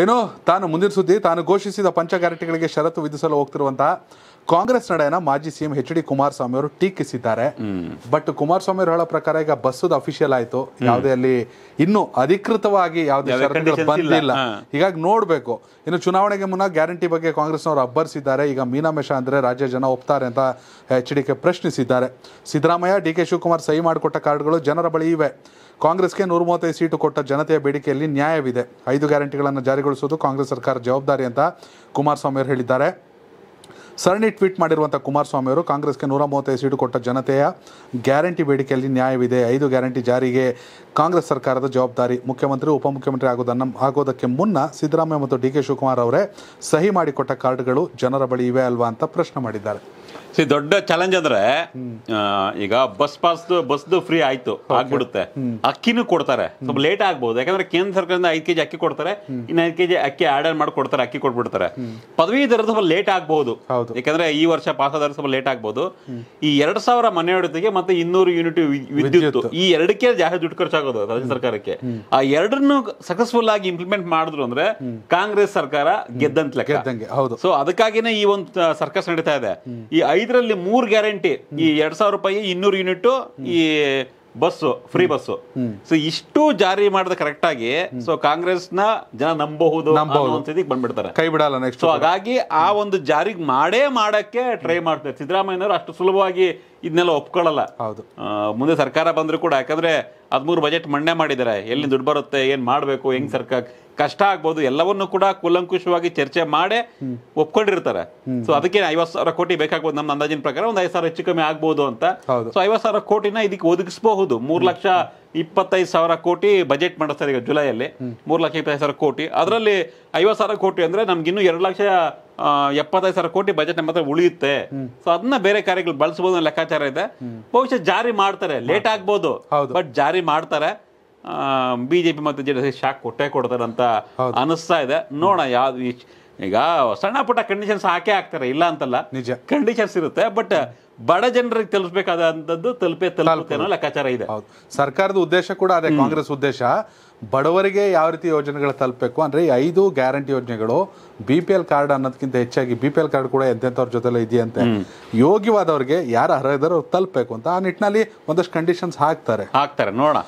ಏನೋ ತಾನು ಮುಂದಿನ ಸುದ್ದಿ ತಾನು ಘೋಷಿಸಿದ ಪಂಚ ಗ್ಯಾರಂಟಿಗಳಿಗೆ ಷರತ್ತು ವಿಧಿಸಲು ಹೋಗ್ತಿರುವಂತಹ ಕಾಂಗ್ರೆಸ್ ನಡೆಯನ್ನ ಮಾಜಿ ಸಿಎಂ ಎಚ್ ಡಿ ಕುಮಾರಸ್ವಾಮಿ ಅವರು ಟೀಕಿಸಿದ್ದಾರೆ ಬಟ್ ಕುಮಾರಸ್ವಾಮಿ ಅವರು ಹೇಳೋ ಪ್ರಕಾರ ಈಗ ಬಸ್ ಅಫಿಷಿಯಲ್ ಆಯ್ತು ಯಾವುದೇ ಅಲ್ಲಿ ಇನ್ನು ಅಧಿಕೃತವಾಗಿ ಯಾವುದೇ ಷರತ್ತುಗಳು ಬಂದಿಲ್ಲ ಹೀಗಾಗಿ ನೋಡಬೇಕು ಇನ್ನು ಚುನಾವಣೆಗೆ ಮುನ್ನ ಗ್ಯಾರಂಟಿ ಬಗ್ಗೆ ಕಾಂಗ್ರೆಸ್ನವರು ಅಬ್ಬರಿಸಿದ್ದಾರೆ ಈಗ ಮೇಷ ಅಂದ್ರೆ ರಾಜ್ಯ ಜನ ಒಪ್ತಾರೆ ಅಂತ ಎಚ್ ಕೆ ಪ್ರಶ್ನಿಸಿದ್ದಾರೆ ಸಿದ್ದರಾಮಯ್ಯ ಡಿ ಕೆ ಶಿವಕುಮಾರ್ ಸಹಿ ಮಾಡಿಕೊಟ್ಟ ಕಾರ್ಡ್ಗಳು ಜನರ ಬಳಿ ಇವೆ ಕಾಂಗ್ರೆಸ್ಗೆ ನೂರ ಮೂವತ್ತೈದು ಸೀಟು ಕೊಟ್ಟ ಜನತೆಯ ಬೇಡಿಕೆಯಲ್ಲಿ ನ್ಯಾಯವಿದೆ ಐದು ಗ್ಯಾರಂಟಿಗಳನ್ನು ಜಾರಿ ಜಾರಿಗೊಳಿಸೋದು ಕಾಂಗ್ರೆಸ್ ಸರ್ಕಾರ ಜವಾಬ್ದಾರಿ ಅಂತ ಕುಮಾರಸ್ವಾಮಿ ಅವರು ಹೇಳಿದ್ದಾರೆ ಸರಣಿ ಟ್ವೀಟ್ ಮಾಡಿರುವಂಥ ಕುಮಾರಸ್ವಾಮಿ ಅವರು ಕಾಂಗ್ರೆಸ್ಗೆ ನೂರ ಮೂವತ್ತೈದು ಸೀಟು ಕೊಟ್ಟ ಜನತೆಯ ಗ್ಯಾರಂಟಿ ಬೇಡಿಕೆಯಲ್ಲಿ ನ್ಯಾಯವಿದೆ ಐದು ಗ್ಯಾರಂಟಿ ಜಾರಿಗೆ ಕಾಂಗ್ರೆಸ್ ಸರ್ಕಾರದ ಜವಾಬ್ದಾರಿ ಮುಖ್ಯಮಂತ್ರಿ ಉಪಮುಖ್ಯಮಂತ್ರಿ ಆಗೋದನ್ನು ಆಗೋದಕ್ಕೆ ಮುನ್ನ ಸಿದ್ದರಾಮಯ್ಯ ಮತ್ತು ಡಿ ಕೆ ಶಿವಕುಮಾರ್ ಅವರೇ ಸಹಿ ಮಾಡಿಕೊಟ್ಟ ಕಾರ್ಡ್ಗಳು ಜನರ ಬಳಿ ಇವೆ ಅಲ್ವಾ ಅಂತ ಪ್ರಶ್ನೆ ಮಾಡಿದ್ದಾರೆ ಸಿ ದೊಡ್ಡ ಚಾಲೆಂಜ್ ಅಂದ್ರೆ ಈಗ ಬಸ್ ಪಾಸ್ ಬಸ್ದು ಫ್ರೀ ಆಯ್ತು ಆಗ್ಬಿಡುತ್ತೆ ಅಕ್ಕಿನೂ ಕೊಡ್ತಾರೆ ಸ್ವಲ್ಪ ಲೇಟ್ ಆಗ್ಬಹುದು ಯಾಕಂದ್ರೆ ಕೇಂದ್ರ ಸರ್ಕಾರದಿಂದ ಐದು ಕೆಜಿ ಅಕ್ಕಿ ಕೊಡ್ತಾರೆ ಇನ್ನ ಐದು ಕೆಜಿ ಅಕ್ಕಿ ಆರ್ಡರ್ ಮಾಡಿ ಕೊಡ್ತಾರೆ ಅಕ್ಕಿ ಕೊಟ್ಬಿಡ್ತಾರೆ ಪದವೀಧರ ಸ್ವಲ್ಪ ಲೇಟ್ ಆಗ್ಬಹುದು ಯಾಕಂದ್ರೆ ಈ ವರ್ಷ ಪಾಸ್ ಆದ್ರೆ ಸ್ವಲ್ಪ ಲೇಟ್ ಆಗ್ಬಹುದು ಈ ಎರಡ್ ಸಾವಿರ ಮನೆಯೊಡತೆಗೆ ಮತ್ತೆ ಇನ್ನೂರು ಯೂನಿಟ್ ವಿದ್ಯುತ್ ಈ ಎರಡಕ್ಕೆ ಜಾಸ್ತಿ ದುಡ್ಡು ಖರ್ಚಾಗೋದು ರಾಜ್ಯ ಸರ್ಕಾರಕ್ಕೆ ಆ ಎರಡನ್ನು ಸಕ್ಸಸ್ಫುಲ್ ಆಗಿ ಇಂಪ್ಲಿಮೆಂಟ್ ಮಾಡಿದ್ರು ಅಂದ್ರೆ ಕಾಂಗ್ರೆಸ್ ಸರ್ಕಾರ ಗೆದ್ದಂತ ಲೆಕ್ಕ ಸೊ ಅದಕ್ಕಾಗಿನೇ ಈ ಒಂದು ಸರ್ಕಸ್ ನಡೀತಾ ಇದೆ ಐದರಲ್ಲಿ ಮೂರು ಗ್ಯಾರಂಟಿ ಈ ಎರಡ್ ಸಾವಿರ ರೂಪಾಯಿ ಇನ್ನೂರು ಯೂನಿಟ್ ಈ ಬಸ್ಸು ಫ್ರೀ ಬಸ್ಸು ಸೊ ಇಷ್ಟು ಜಾರಿ ಮಾಡಿದ ಕರೆಕ್ಟ್ ಆಗಿ ಸೊ ಕಾಂಗ್ರೆಸ್ ನ ಜನ ನಂಬಬಹುದು ಬಂದ್ಬಿಡ್ತಾರೆ ಕೈ ಬಿಡಲ್ಲ ನೆಕ್ಸ್ಟ್ ಹಾಗಾಗಿ ಆ ಒಂದು ಜಾರಿಗೆ ಮಾಡೇ ಮಾಡಕ್ಕೆ ಟ್ರೈ ಮಾಡ್ತಾರೆ ಸಿದ್ದರಾಮಯ್ಯನವರು ಅಷ್ಟು ಸುಲಭವಾಗಿ ಇದನ್ನೆಲ್ಲ ಒಪ್ಕೊಳ್ಳಲ್ಲ ಹೌದು ಮುಂದೆ ಸರ್ಕಾರ ಬಂದ್ರು ಕೂಡ ಯಾಕಂದ್ರೆ ಹದಿಮೂರು ಬಜೆಟ್ ಮಂಡನೆ ಮಾಡಿದ್ದಾರೆ ಎಲ್ಲಿ ದುಡ್ಡು ಬರುತ್ತೆ ಏನು ಮಾಡಬೇಕು ಹೆಂಗ್ ಸರ್ಕಾರ ಕಷ್ಟ ಆಗ್ಬೋದು ಎಲ್ಲವನ್ನು ಕೂಡ ಕೂಲಂಕುಷವಾಗಿ ಚರ್ಚೆ ಮಾಡಿ ಒಪ್ಕೊಂಡಿರ್ತಾರೆ ಸೊ ಅದಕ್ಕೆ ಐವತ್ತು ಸಾವಿರ ಕೋಟಿ ಬೇಕಾಗಬಹುದು ನಮ್ಮ ಅಂದಾಜಿನ ಪ್ರಕಾರ ಒಂದ್ ಐದು ಸಾವಿರ ಹೆಚ್ಚು ಕಮ್ಮಿ ಆಗ್ಬಹುದು ಅಂತ ಸೊ ಐವತ್ತು ಸಾವಿರ ಕೋಟಿನ ಇದಕ್ಕೆ ಒದಗಿಸಬಹುದು ಮೂರ್ ಲಕ್ಷ ಇಪ್ಪತ್ತೈದು ಸಾವಿರ ಕೋಟಿ ಬಜೆಟ್ ಮಾಡಿಸ್ತಾರೆ ಈಗ ಜುಲೈಯಲ್ಲಿ ಮೂರು ಲಕ್ಷ ಇಪ್ಪತ್ತೈದು ಸಾವಿರ ಕೋಟಿ ಅದರಲ್ಲಿ ಐವತ್ತು ಸಾವಿರ ಕೋಟಿ ಅಂದರೆ ಇನ್ನೂ ಎರಡು ಲಕ್ಷ ಎಪ್ಪತ್ತೈದು ಸಾವಿರ ಕೋಟಿ ಬಜೆಟ್ ನಮ್ಮ ಹತ್ರ ಉಳಿಯುತ್ತೆ ಸೊ ಅದನ್ನ ಬೇರೆ ಕಾರ್ಯಗಳು ಬಳಸಬಹುದು ಲೆಕ್ಕಾಚಾರ ಇದೆ ಬಹುಶಃ ಜಾರಿ ಮಾಡ್ತಾರೆ ಲೇಟ್ ಆಗ್ಬೋದು ಬಟ್ ಜಾರಿ ಮಾಡ್ತಾರೆ ಬಿಜೆಪಿ ಮತ್ತು ಜೆ ಡಿ ಶಾಕ್ ಕೊಟ್ಟೆ ಕೊಡ್ತಾರೆ ಅಂತ ಅನಿಸ್ತಾ ಇದೆ ನೋಡೋಣ ಯಾವ್ದು ಈಗ ಸಣ್ಣ ಪುಟ್ಟ ಕಂಡೀಷನ್ಸ್ ಹಾಕೇ ಆಗ್ತಾರೆ ಇಲ್ಲ ಅಂತಲ್ಲ ನಿಜ ಕಂಡೀಷನ್ಸ್ ಇರುತ್ತೆ ಬಟ್ ಬಡ ಜನರಿಗೆ ತಲುಪಬೇಕಾದಂಥದ್ದು ತಲುಪೇ ತಲುಪುತ್ತೆ ಅನ್ನೋ ಲೆಕ್ಕಾಚಾರ ಇದೆ ಸರ್ಕಾರದ ಉದ್ದೇಶ ಕೂಡ ಅದೇ ಕಾಂಗ್ರೆಸ್ ಉದ್ದೇಶ ಬಡವರಿಗೆ ಯಾವ ರೀತಿ ಯೋಜನೆಗಳು ತಲುಪಬೇಕು ಅಂದರೆ ಈ ಐದು ಗ್ಯಾರಂಟಿ ಯೋಜನೆಗಳು ಬಿ ಪಿ ಎಲ್ ಕಾರ್ಡ್ ಅನ್ನೋದಕ್ಕಿಂತ ಹೆಚ್ಚಾಗಿ ಬಿ ಪಿ ಎಲ್ ಕಾರ್ಡ್ ಕೂಡ ಎಂತೆಂಥವ್ರ ಜೊತೆ ಇದೆಯಂತೆ ಯೋಗ್ಯವಾದವ್ರಿಗೆ ಯಾರು ಅವ್ರು ತಲುಪಬೇಕು ಅಂತ ಆ ನಿಟ್ಟಿನಲ್ಲಿ ಒಂದಷ್ಟು ಕಂಡೀಷನ್ಸ್ ಹಾಕ್ತಾರೆ ಹಾಕ್ತಾರೆ ನೋಡೋಣ